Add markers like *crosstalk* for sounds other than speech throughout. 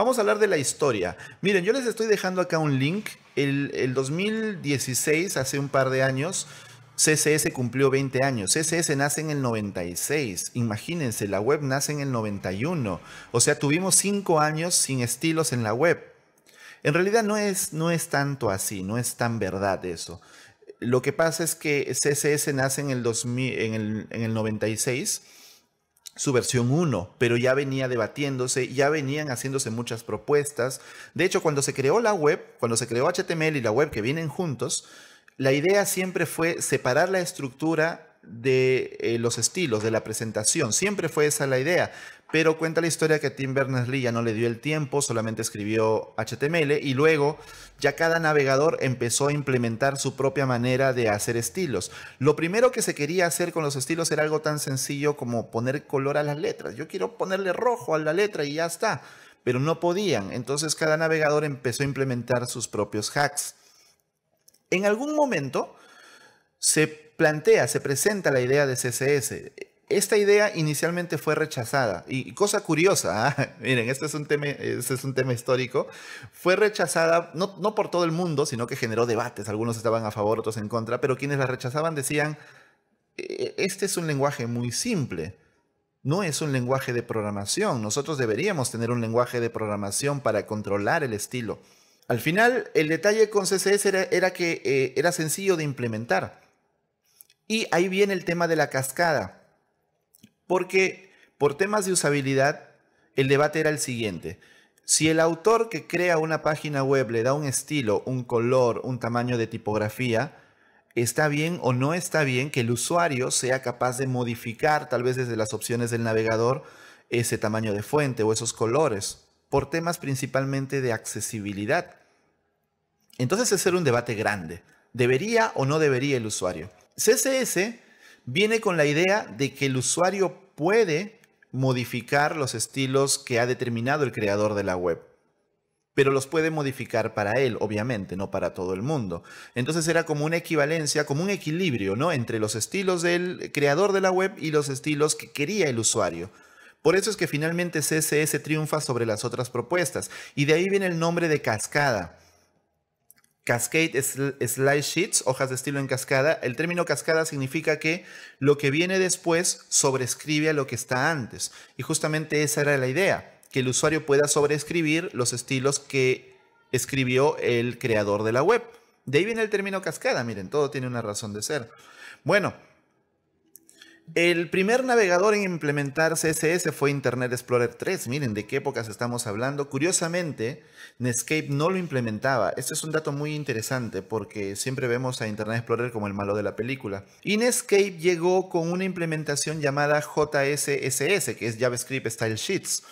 Vamos a hablar de la historia. Miren, yo les estoy dejando acá un link. El, 2016, hace un par de años, CSS cumplió 20 años. CSS nace en el 96. Imagínense, la web nace en el 91. O sea, tuvimos 5 años sin estilos en la web. En realidad no es, no es tanto así, no es tan verdad eso. Lo que pasa es que CSS nace en el, 2000, en el, en el 96 su versión 1, pero ya venía debatiéndose, ya venían haciéndose muchas propuestas. De hecho, cuando se creó la web, cuando se creó HTML y la web que vienen juntos, la idea siempre fue separar la estructura de eh, los estilos, de la presentación. Siempre fue esa la idea pero cuenta la historia que Tim Berners-Lee ya no le dio el tiempo, solamente escribió HTML y luego ya cada navegador empezó a implementar su propia manera de hacer estilos. Lo primero que se quería hacer con los estilos era algo tan sencillo como poner color a las letras. Yo quiero ponerle rojo a la letra y ya está, pero no podían. Entonces cada navegador empezó a implementar sus propios hacks. En algún momento se plantea, se presenta la idea de CSS esta idea inicialmente fue rechazada y cosa curiosa, *laughs* ah, miren, este es, un tema, este es un tema histórico, fue rechazada no, por todo el mundo, sino que generó debates, algunos estaban a favor, otros en contra, pero quienes la rechazaban decían, e, e, este es un lenguaje muy simple, no es un lenguaje de programación, nosotros deberíamos tener un lenguaje de programación para controlar el estilo. Al final, el detalle con CSS era, que eh, era sencillo de implementar. Y ahí viene el tema de la cascada. Porque por temas de usabilidad, el debate era el siguiente. Si el autor que crea una página web le da un estilo, un color, un tamaño de tipografía, ¿está bien o no está bien que el usuario sea capaz de modificar, tal vez desde las opciones del navegador, ese tamaño de fuente o esos colores? Por temas principalmente de accesibilidad. Entonces es ser un debate grande. ¿Debería o no debería el usuario? CSS viene con la idea de que el usuario puede modificar los estilos que ha determinado el creador de la web. Pero los puede modificar para él, obviamente, no para todo el mundo. Entonces era como una equivalencia, como un equilibrio, ¿no? Entre los estilos del creador de la web y los estilos que quería el usuario. Por eso es que finalmente CSS triunfa sobre las otras propuestas. Y de ahí viene el nombre de cascada Cascade Slide Sheets, hojas de estilo en cascada. El término cascada significa que lo que viene después sobrescribe a lo que está antes. Y justamente esa era la idea, que el usuario pueda sobrescribir los estilos que escribió el creador de la web. De ahí viene el término cascada, miren, todo tiene una razón de ser. Bueno, el primer navegador en implementar CSS fue Internet Explorer 3. Miren de qué épocas estamos hablando. Curiosamente, Netscape no lo implementaba. Este es un dato muy interesante porque siempre vemos a Internet Explorer como el malo de la película. Y Netscape llegó con una implementación llamada JSSS, que es JavaScript Style Sheets.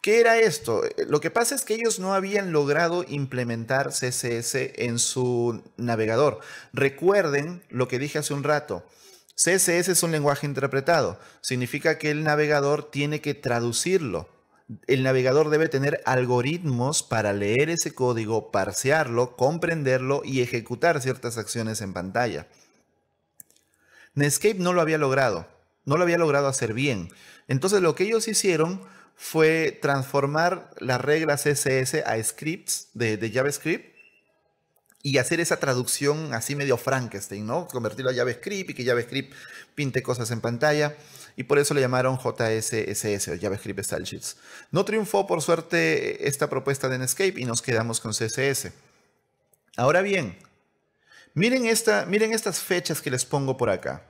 ¿Qué era esto? Lo que pasa es que ellos no habían logrado implementar CSS en su navegador. Recuerden lo que dije hace un rato. CSS es un lenguaje interpretado. Significa que el navegador tiene que traducirlo. El navegador debe tener algoritmos para leer ese código, parsearlo, comprenderlo y ejecutar ciertas acciones en pantalla. Netscape no lo había logrado. No lo había logrado hacer bien. Entonces lo que ellos hicieron fue transformar las reglas CSS a scripts de JavaScript y hacer esa traducción así medio Frankenstein, ¿no? Convertirlo a JavaScript y que JavaScript pinte cosas en pantalla. Y por eso le llamaron JSSS o JavaScript Style Sheets. No triunfó, por suerte, esta propuesta de Netscape y nos quedamos con CSS. Ahora bien, miren, esta, miren estas fechas que les pongo por acá.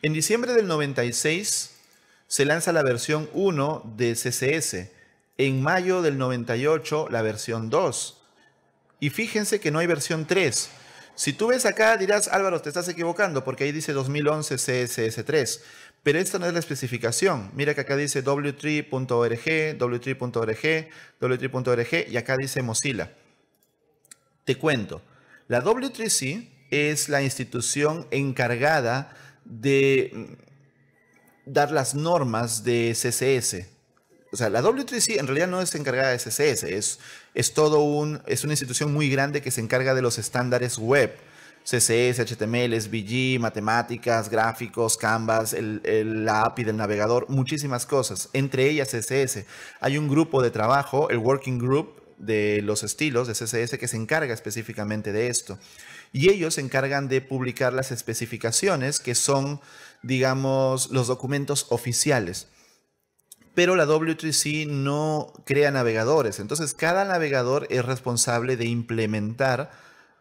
En diciembre del 96 se lanza la versión 1 de CSS. En mayo del 98 la versión 2. Y fíjense que no hay versión 3. Si tú ves acá, dirás, Álvaro, te estás equivocando, porque ahí dice 2011 CSS3. Pero esta no es la especificación. Mira que acá dice w3.org, w3.org, w3.org, y acá dice Mozilla. Te cuento. La W3C es la institución encargada de dar las normas de CSS o sea, la W3C en realidad no es encargada de CSS, es, todo un, es una institución muy grande que se encarga de los estándares web. CSS, HTML, SVG, matemáticas, gráficos, Canvas, la API del navegador, muchísimas cosas, entre ellas CSS. Hay un grupo de trabajo, el Working Group de los estilos de CSS, que se encarga específicamente de esto. Y ellos se encargan de publicar las especificaciones que son, digamos, los documentos oficiales pero la W3C no crea navegadores. Entonces, cada navegador es responsable de implementar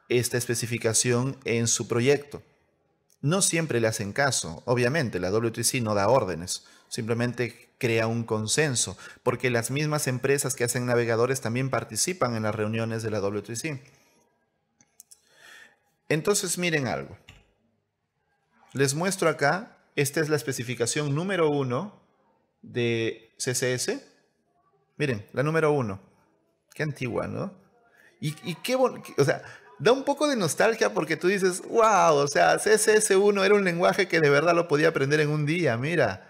esta especificación en su proyecto. No siempre le hacen caso, obviamente, la W3C no da órdenes, simplemente crea un consenso, porque las mismas empresas que hacen navegadores también participan en las reuniones de la W3C. Entonces, miren algo. Les muestro acá, esta es la especificación número uno de CSS. Miren, la número uno. Qué antigua, ¿no? Y, qué bonito. O sea, da un poco de nostalgia porque tú dices, wow, o sea, CSS1 era un lenguaje que de verdad lo podía aprender en un día. Mira,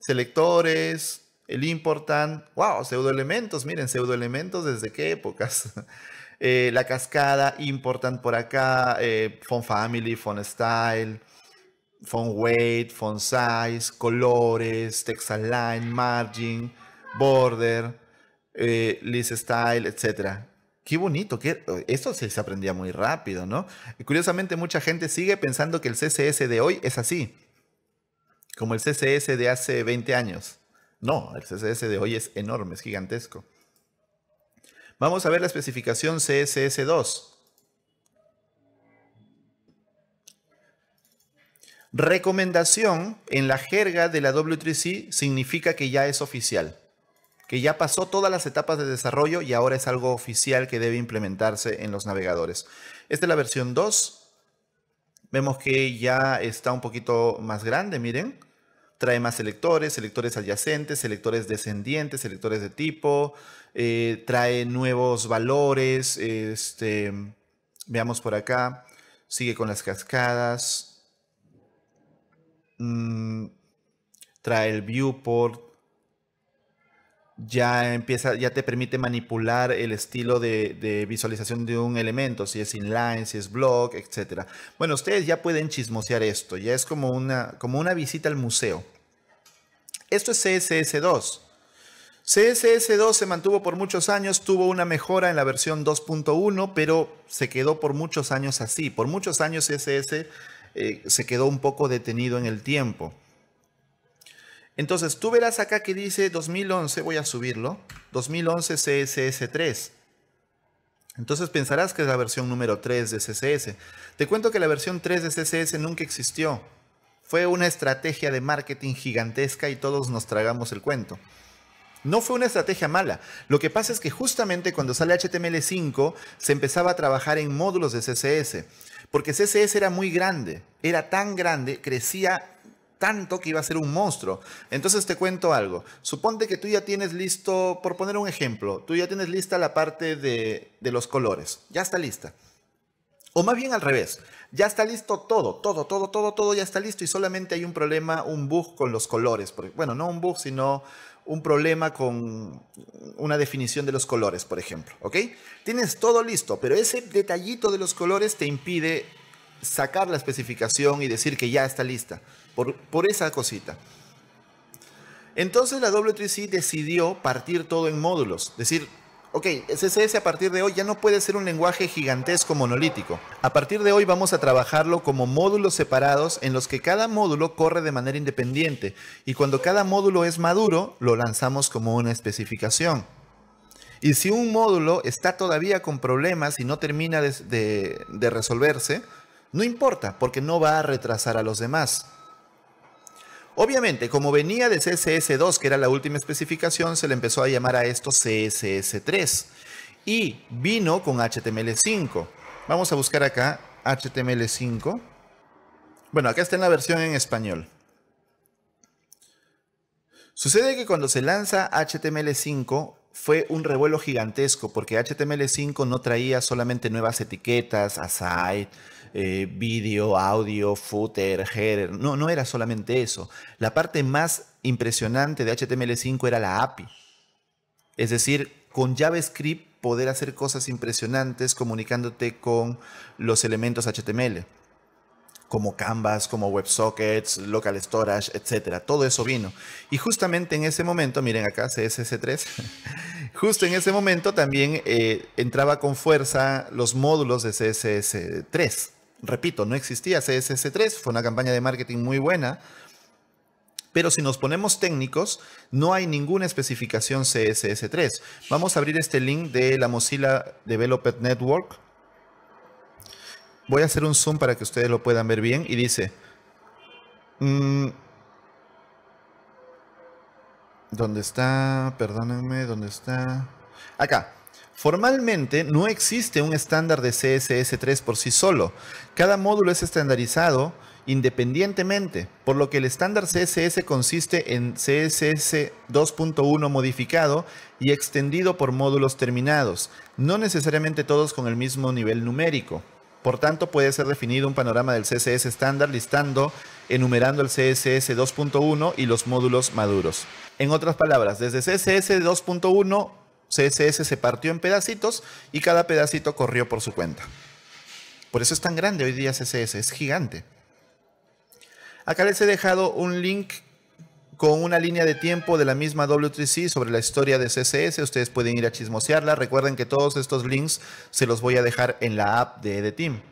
selectores, el important, wow, pseudoelementos. Miren, pseudoelementos desde qué épocas. *laughs* Eh, la cascada, important por acá, eh, font family, font style font weight, font size, colores, text align, margin, border, eh, list style, etc. Qué bonito, que eso se, aprendía muy rápido, ¿no? Y curiosamente mucha gente sigue pensando que el CSS de hoy es así, como el CSS de hace 20 años. No, el CSS de hoy es enorme, es gigantesco. Vamos a ver la especificación CSS2. Recomendación en la jerga de la W3C significa que ya es oficial, que ya pasó todas las etapas de desarrollo y ahora es algo oficial que debe implementarse en los navegadores. Esta es la versión 2. Vemos que ya está un poquito más grande, miren. Trae más selectores, selectores adyacentes, selectores descendientes, selectores de tipo. Eh, trae nuevos valores. Este, veamos por acá. Sigue con las cascadas Mm, trae el viewport, ya empieza, ya te permite manipular el estilo de, visualización de un elemento, si es inline, si es block, etc. Bueno, ustedes ya pueden chismosear esto, ya es como una, como una visita al museo. Esto es CSS2. CSS2 se mantuvo por muchos años, tuvo una mejora en la versión 2.1, pero se quedó por muchos años así. Por muchos años CSS eh, se quedó un poco detenido en el tiempo. Entonces, tú verás acá que dice 2011, voy a subirlo, 2011 CSS3. Entonces pensarás que es la versión número 3 de CSS. Te cuento que la versión 3 de CSS nunca existió. Fue una estrategia de marketing gigantesca y todos nos tragamos el cuento. No fue una estrategia mala. Lo que pasa es que justamente cuando sale HTML5 se empezaba a trabajar en módulos de CSS. Porque CSS era muy grande, era tan grande, crecía tanto que iba a ser un monstruo. Entonces te cuento algo. Suponte que tú ya tienes listo, por poner un ejemplo, tú ya tienes lista la parte de, de los colores. Ya está lista. O más bien al revés, ya está listo todo, todo, todo, todo, todo ya está listo y solamente hay un problema, un bug con los colores. Porque, bueno, no un bug, sino un problema con una definición de los colores, por ejemplo, ¿ok? Tienes todo listo, pero ese detallito de los colores te impide sacar la especificación y decir que ya está lista, por, por esa cosita. Entonces la W3C decidió partir todo en módulos, decir, ok, CSS a partir de hoy ya no puede ser un lenguaje gigantesco monolítico. A partir de hoy vamos a trabajarlo como módulos separados en los que cada módulo corre de manera independiente y cuando cada módulo es maduro lo lanzamos como una especificación. Y si un módulo está todavía con problemas y no termina de, de resolverse, no importa porque no va a retrasar a los demás. Obviamente, como venía de CSS2, que era la última especificación, se le empezó a llamar a esto CSS3. Y vino con HTML5. Vamos a buscar acá HTML5. Bueno, acá está en la versión en español. Sucede que cuando se lanza HTML5, fue un revuelo gigantesco porque HTML5 no traía solamente nuevas etiquetas, aside, eh, video, audio, footer, header. No, no era solamente eso. La parte más impresionante de HTML5 era la API. Es decir, con JavaScript poder hacer cosas impresionantes comunicándote con los elementos HTML como Canvas, como WebSockets, Local Storage, etcétera. Todo eso vino. Y justamente en ese momento, miren acá, CSS3, *laughs* justo en ese momento también eh, entraba con fuerza los módulos de CSS3. Repito, no existía CSS3, fue una campaña de marketing muy buena. Pero si nos ponemos técnicos, no hay ninguna especificación CSS3. Vamos a abrir este link de la Mozilla Developer Network Voy a hacer un zoom para que ustedes lo puedan ver bien y dice, mm, ¿dónde está? Perdónenme, ¿dónde está? Acá. Formalmente no existe un estándar de CSS3 por sí solo. Cada módulo es estandarizado independientemente, por lo que el estándar CSS consiste en CSS 2.1 modificado y extendido por módulos terminados, no necesariamente todos con el mismo nivel numérico. Por tanto, puede ser definido un panorama del CSS estándar listando, enumerando el CSS 2.1 y los módulos maduros. En otras palabras, desde CSS 2.1, CSS se partió en pedacitos y cada pedacito corrió por su cuenta. Por eso es tan grande hoy día CSS, es gigante. Acá les he dejado un link con una línea de tiempo de la misma W3C sobre la historia de CSS. Ustedes pueden ir a chismosearla. Recuerden que todos estos links se los voy a dejar en la app de edteam. Team.